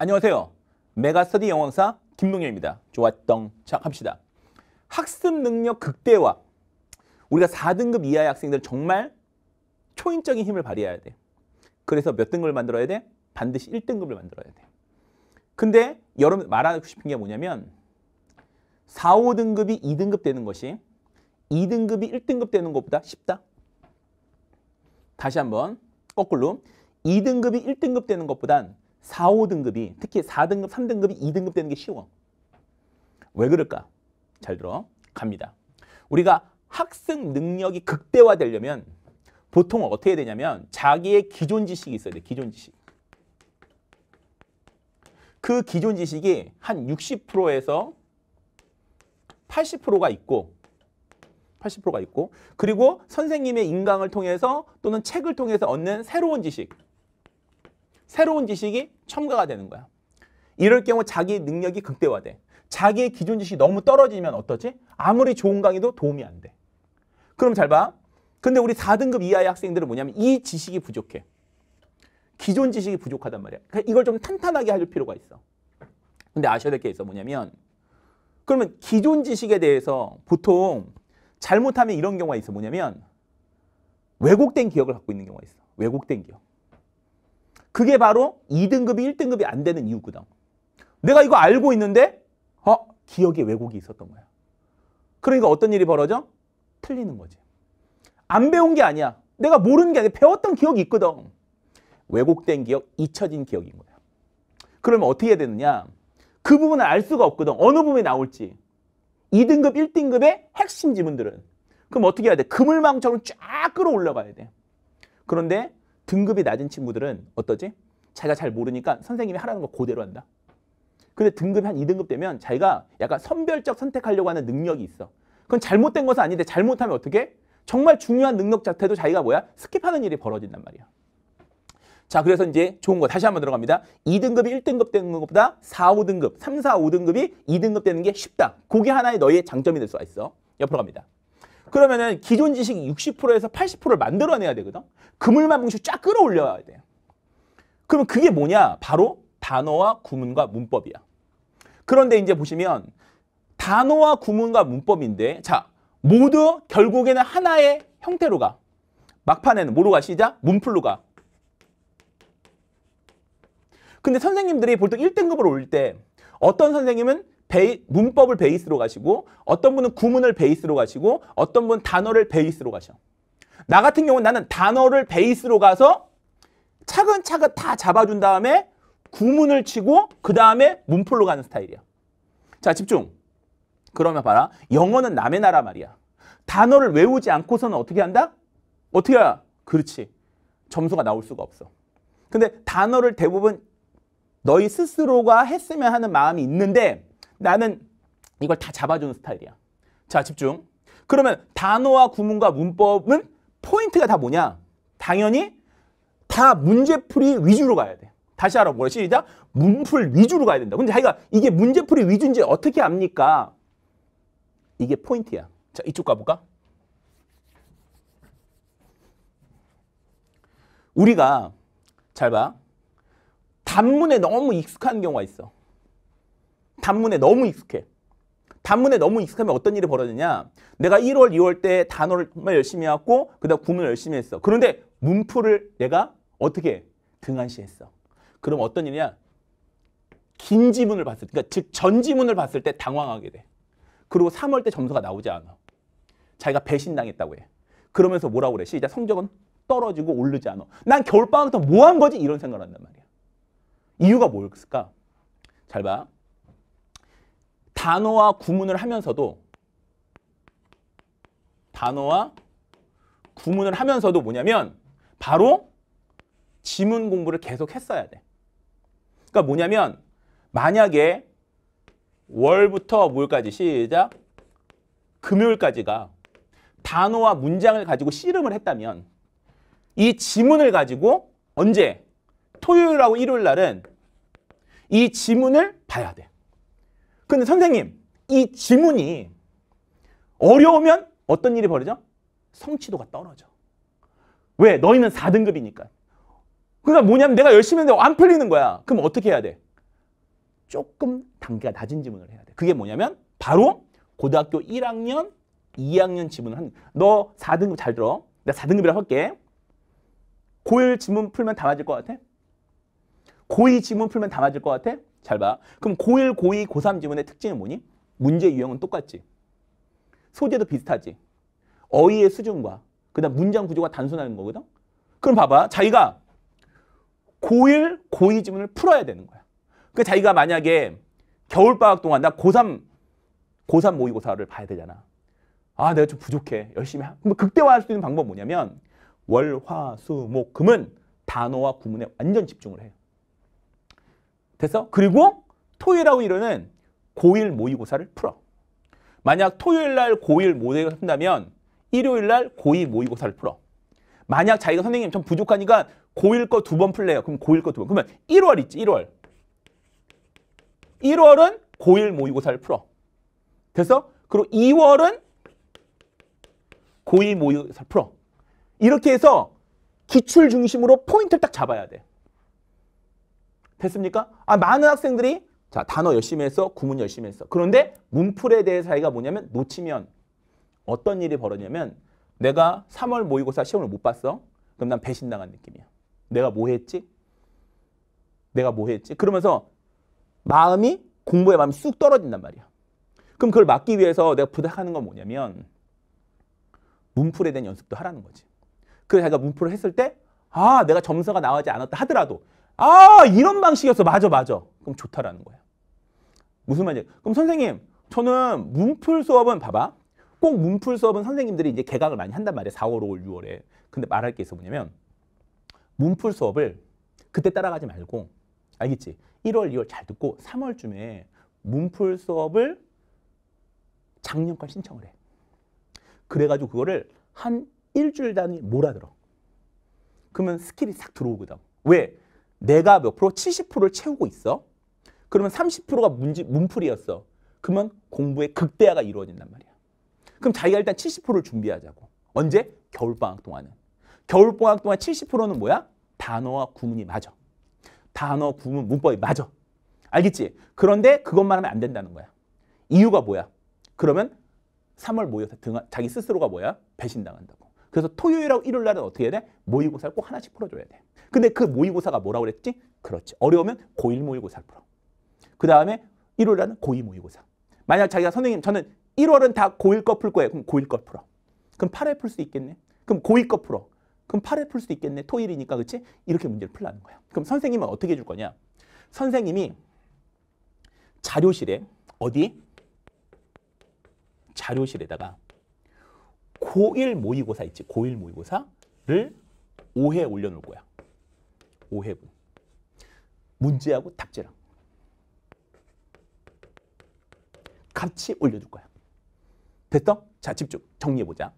안녕하세요. 메가스터디 영어강사 김동현입니다. 좋았던 자 갑시다. 학습 능력 극대화. 우리가 4등급 이하의 학생들 정말 초인적인 힘을 발휘해야 돼. 그래서 몇 등급을 만들어야 돼? 반드시 1등급을 만들어야 돼. 근데 여러분 말하고 싶은 게 뭐냐면 4, 5등급이 2등급 되는 것이 2등급이 1등급 되는 것보다 쉽다. 다시 한번 거꾸로 2등급이 1등급 되는 것보단 4, 5등급이 특히 4등급, 3등급이 2등급 되는 게 쉬워. 왜 그럴까? 잘 들어. 갑니다. 우리가 학습 능력이 극대화되려면 보통 어떻게 되냐면 자기의 기존 지식이 있어야 돼. 기존 지식. 그 기존 지식이 한 60%에서 80%가 있고 80%가 있고 그리고 선생님의 인강을 통해서 또는 책을 통해서 얻는 새로운 지식 새로운 지식이 첨가가 되는 거야. 이럴 경우 자기 능력이 극대화돼. 자기의 기존 지식이 너무 떨어지면 어떠지? 아무리 좋은 강의도 도움이 안 돼. 그럼 잘 봐. 근데 우리 4등급 이하의 학생들은 뭐냐면 이 지식이 부족해. 기존 지식이 부족하단 말이야. 그러니까 이걸 좀 탄탄하게 할 필요가 있어. 근데 아셔야 될 게 있어. 뭐냐면 그러면 기존 지식에 대해서 보통 잘못하면 이런 경우가 있어. 뭐냐면 왜곡된 기억을 갖고 있는 경우가 있어. 왜곡된 기억. 그게 바로 2등급이 1등급이 안 되는 이유거든. 내가 이거 알고 있는데 어 기억에 왜곡이 있었던 거야. 그러니까 어떤 일이 벌어져? 틀리는 거지. 안 배운 게 아니야. 내가 모르는 게 아니라 배웠던 기억이 있거든. 왜곡된 기억, 잊혀진 기억인 거야. 그러면 어떻게 해야 되느냐? 그 부분을 알 수가 없거든. 어느 부분이 나올지. 2등급, 1등급의 핵심 지문들은. 그럼 어떻게 해야 돼? 그물망처럼 쫙 끌어올라가야 돼. 그런데 등급이 낮은 친구들은 어떠지? 자기가 잘 모르니까 선생님이 하라는 거 그대로 한다. 근데 등급이 한 2등급 되면 자기가 약간 선별적 선택하려고 하는 능력이 있어. 그건 잘못된 것은 아닌데 잘못하면 어떻게? 정말 중요한 능력 자체도 자기가 뭐야? 스킵하는 일이 벌어진단 말이야. 자, 그래서 이제 좋은 거 다시 한번 들어갑니다. 2등급이 1등급 되는 것보다 4, 5등급, 3, 4, 5등급이 2등급 되는 게 쉽다. 그게 하나의 너의 장점이 될 수가 있어. 옆으로 갑니다. 그러면은 기존 지식 60%에서 80%를 만들어내야 되거든. 그물만 공식 쫙 끌어올려야 돼. 그럼 그게 뭐냐? 바로 단어와 구문과 문법이야. 그런데 이제 보시면 단어와 구문과 문법인데 자 모두 결국에는 하나의 형태로 가. 막판에는 뭐로 가시자? 문풀로 가. 근데 선생님들이 보통 1등급을 올릴 때 어떤 선생님은 베이, 문법을 베이스로 가시고 어떤 분은 구문을 베이스로 가시고 어떤 분은 단어를 베이스로 가셔. 나 같은 경우는 나는 단어를 베이스로 가서 차근차근 다 잡아준 다음에 구문을 치고 그 다음에 문풀로 가는 스타일이야. 자 집중. 그러면 봐라. 영어는 남의 나라 말이야. 단어를 외우지 않고서는 어떻게 한다? 어떻게 해? 야 그렇지. 점수가 나올 수가 없어. 근데 단어를 대부분 너희 스스로가 했으면 하는 마음이 있는데 나는 이걸 다 잡아주는 스타일이야. 자, 집중. 그러면 단어와 구문과 문법은 포인트가 다 뭐냐? 당연히 다 문제풀이 위주로 가야 돼. 다시 알아보라. 시작. 문풀 위주로 가야 된다. 근데 자기가 이게 문제풀이 위주인지 어떻게 압니까? 이게 포인트야. 자, 이쪽 가볼까? 우리가 잘 봐. 단문에 너무 익숙한 경우가 있어. 단문에 너무 익숙해. 단문에 너무 익숙하면 어떤 일이 벌어지냐? 내가 1월, 2월 때 단어를 정말 열심히 해왔고 그다음 구문을 열심히 했어. 그런데 문풀을 내가 어떻게 해? 등한시했어. 그럼 어떤 일이냐? 긴 지문을 봤을 때, 그러니까 즉 전지문을 봤을 때 당황하게 돼. 그리고 3월 때 점수가 나오지 않아. 자기가 배신당했다고 해. 그러면서 뭐라고 그래? 시작 성적은 떨어지고 오르지 않아. 난 겨울방학 때뭐한 거지? 이런 생각을 한단 말이야. 이유가 뭘까? 잘 봐. 단어와 구문을 하면서도 단어와 구문을 하면서도 뭐냐면 바로 지문 공부를 계속 했어야 돼. 그러니까 뭐냐면 만약에 월부터 모 월까지 시작 금요일까지가 단어와 문장을 가지고 씨름을 했다면 이 지문을 가지고 언제? 토요일하고 일요일 날은 이 지문을 봐야 돼. 근데 선생님, 이 지문이 어려우면 어떤 일이 벌어져? 성취도가 떨어져. 왜? 너희는 4등급이니까. 그러니까 뭐냐면 내가 열심히 했는데 안 풀리는 거야. 그럼 어떻게 해야 돼? 조금 단계가 낮은 지문을 해야 돼. 그게 뭐냐면 바로 고등학교 1학년, 2학년 지문을 한. 너 4등급 잘 들어. 내가 4등급이라고 할게. 고1 지문 풀면 다 맞을 것 같아? 고2 지문 풀면 다 맞을 것 같아? 잘 봐. 그럼 고1, 고2, 고3 지문의 특징이 뭐니? 문제 유형은 똑같지. 소재도 비슷하지. 어휘의 수준과 그다음 문장 구조가 단순한 거거든. 그럼 봐봐. 자기가 고1, 고2 지문을 풀어야 되는 거야. 그 자기가 만약에 겨울방학 동안 나 고3, 고3 모의고사를 봐야 되잖아. 아, 내가 좀 부족해. 열심히 하. 그럼 극대화할 수 있는 방법은 뭐냐면 월, 화, 수, 목, 금은 단어와 구문에 완전 집중을 해요. 됐어? 그리고 토요일하고 일요일은 고일 모의고사를 풀어. 만약 토요일 날 고일 모의고사 한다면 일요일 날 고이 모의고사를 풀어. 만약 자기가 선생님 좀 부족하니까 고일 거 두 번 풀래요. 그럼 고일 거 두 번. 그러면 1월 있지, 1월. 1월은 고일 모의고사를 풀어. 됐어? 그리고 2월은 고이 모의고사를 풀어. 이렇게 해서 기출 중심으로 포인트를 딱 잡아야 돼. 됐습니까? 아, 많은 학생들이 자 단어 열심히 했어, 구문 열심히 했어. 그런데 문풀에 대해 사이가 뭐냐면 놓치면 어떤 일이 벌어냐면 지 내가 3월 모의고사 시험을 못 봤어. 그럼 난 배신당한 느낌이야. 내가 뭐 했지? 내가 뭐 했지? 그러면서 마음이 공부의 마음이 쑥 떨어진단 말이야. 그럼 그걸 막기 위해서 내가 부탁하는 건 뭐냐면 문풀에 대한 연습도 하라는 거지. 그래서 내가 문풀을 했을 때 아, 내가 점수가 나오지 않았다 하더라도 아 이런 방식이었어 맞아 맞아 그럼 좋다라는 거야 무슨 말이야 그럼 선생님 저는 문풀 수업은 봐봐 꼭 문풀 수업은 선생님들이 이제 개강을 많이 한단 말이에요 4월 5월 6월에 근데 말할 게 있어 뭐냐면 문풀 수업을 그때 따라가지 말고 알겠지 1월 2월 잘 듣고 3월쯤에 문풀 수업을 작년까지 신청을 해 그래가지고 그거를 한 일주일 단위 몰아들어 그러면 스킬이 싹 들어오거든 왜? 내가 몇 프로? 70%를 채우고 있어. 그러면 30%가 문제, 문풀이었어. 그러면 공부의 극대화가 이루어진단 말이야. 그럼 자기가 일단 70%를 준비하자고. 언제? 겨울방학 동안은. 겨울방학 동안 70%는 뭐야? 단어와 구문이 맞아. 단어, 구문, 문법이 맞아. 알겠지? 그런데 그것만 하면 안 된다는 거야. 이유가 뭐야? 그러면 3월 모여서 등하, 자기 스스로가 뭐야? 배신당한다고. 그래서 토요일하고 일요일 날은 어떻게 해야 돼? 모의고사를 꼭 하나씩 풀어줘야 돼. 근데 그 모의고사가 뭐라고 그랬지? 그렇지. 어려우면 고1 모의고사를 풀어. 그 다음에 일요일 날은 고2 모의고사. 만약 자기가 선생님 저는 1월은 다 고1 거풀 거예요. 그럼 고1 거 풀어. 그럼 8회 풀 수 있겠네. 그럼 고2 거 풀어. 그럼 8회 풀수 있겠네. 토일이니까 그치? 이렇게 문제를 풀라는 거야. 그럼 선생님은 어떻게 해줄 거냐? 선생님이 자료실에 어디? 자료실에다가 고1 모의고사 있지. 고1 모의고사를 5회 올려놓을 거야. 5회분. 문제하고 답제랑. 같이 올려줄 거야. 됐어? 자, 집중. 정리해보자.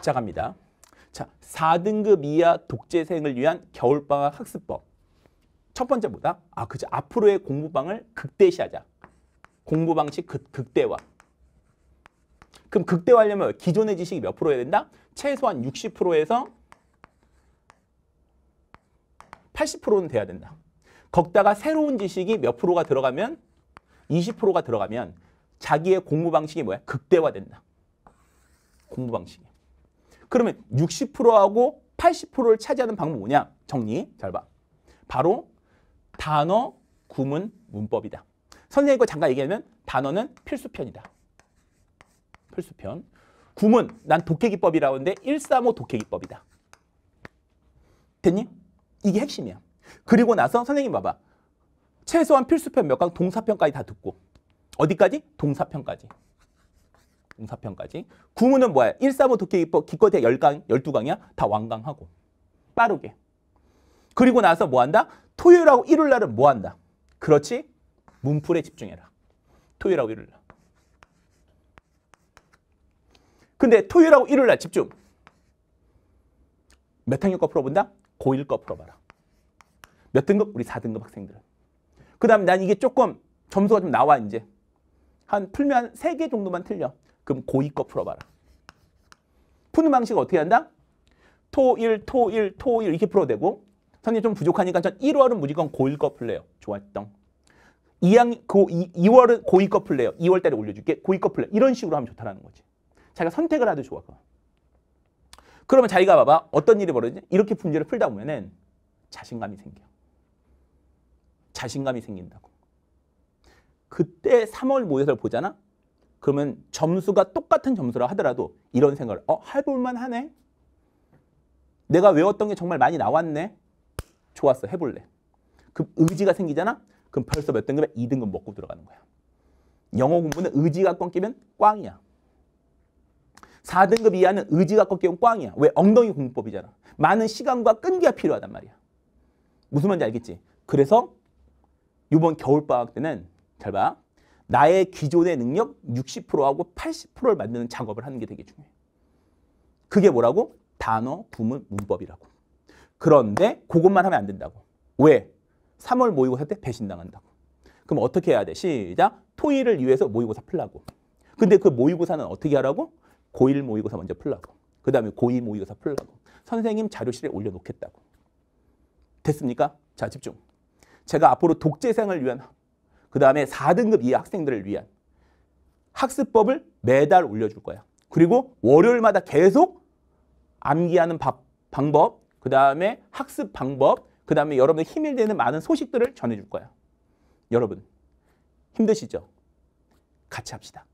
자, 갑니다. 자, 4등급 이하 독재생을 위한 겨울방학 학습법. 첫 번째보다, 아, 그죠. 앞으로의 공부방을 극대시하자. 공부 방식 극, 극대화. 그럼 극대화하려면 기존의 지식이 몇 프로 해야 된다? 최소한 60%에서 80%는 돼야 된다. 걷다가 새로운 지식이 몇 프로가 들어가면 20%가 들어가면 자기의 공부 방식이 뭐야? 극대화된다. 공부 방식이. 그러면 60%하고 80%를 차지하는 방법 뭐냐? 정리 잘 봐. 바로 단어, 구문, 문법이다. 선생님과 잠깐 얘기하면 단어는 필수편이다. 필수편. 구문, 난 독해기법이라고 하는데 135 독해기법이다. 됐니? 이게 핵심이야. 그리고 나서 선생님 봐봐. 최소한 필수편 몇 강, 동사편까지 다 듣고. 어디까지? 동사편까지. 동사편까지. 구문은 뭐야? 135 독해기법 기껏해 10강, 12강이야. 다 완강하고. 빠르게. 그리고 나서 뭐 한다? 토요일하고 일요일 날은 뭐 한다? 그렇지? 문풀에 집중해라. 토요일하고 일요일 날. 근데 토요일하고 일요일 날 집중. 몇 학년 거 풀어본다? 고1 거 풀어봐라. 몇 등급? 우리 4등급 학생들은. 그 다음에 난 이게 조금 점수가 좀 나와 이제. 한 풀면 3개 정도만 틀려. 그럼 고2 거 풀어봐라. 푸는 방식 어떻게 한다? 토, 일, 토, 일, 토, 일 이렇게 풀어도 되고 선생님 좀 부족하니까 전 1월은 무조건 고1 거 풀래요. 좋았던. 2학 고 2, 월은 고위 커플래요. 2월 달에 올려줄게. 고위 커플래. 이런 식으로 하면 좋다라는 거지. 자기가 선택을 하도 좋아. 그러면 자기가 봐봐. 어떤 일이 벌어지지? 이렇게 문제를 풀다 보면은 자신감이 생겨. 자신감이 생긴다고. 그때 3월 모의사를 보잖아? 그러면 점수가 똑같은 점수라 하더라도 이런 생각을 어? 해볼만 하네? 내가 외웠던 게 정말 많이 나왔네? 좋았어. 해볼래. 그 의지가 생기잖아? 그럼 벌써 몇 등급에? 2등급 먹고 들어가는 거야. 영어 공부는 의지가 꺾이면 꽝이야. 4등급 이하는 의지가 꺾이면 꽝이야. 왜? 엉덩이 공부법이잖아. 많은 시간과 끈기가 필요하단 말이야. 무슨 말인지 알겠지? 그래서 이번 겨울방학 때는 잘 봐. 나의 기존의 능력 60%하고 80%를 만드는 작업을 하는 게 되게 중요해. 그게 뭐라고? 단어, 부문, 문법이라고. 그런데 그것만 하면 안 된다고. 왜? 3월 모의고사 때 배신당한다고. 그럼 어떻게 해야 돼? 시작. 토의를 위해서 모의고사 풀라고. 근데 그 모의고사는 어떻게 하라고? 고1 모의고사 먼저 풀라고. 그 다음에 고2 모의고사 풀라고. 선생님 자료실에 올려놓겠다고. 됐습니까? 자, 집중. 제가 앞으로 독재생을 위한, 그 다음에 4등급 이 학생들을 위한 학습법을 매달 올려줄 거야. 그리고 월요일마다 계속 암기하는 밥, 방법, 그 다음에 학습 방법, 그 다음에 여러분의 힘이 되는 많은 소식들을 전해줄 거야. 여러분 힘드시죠? 같이 합시다.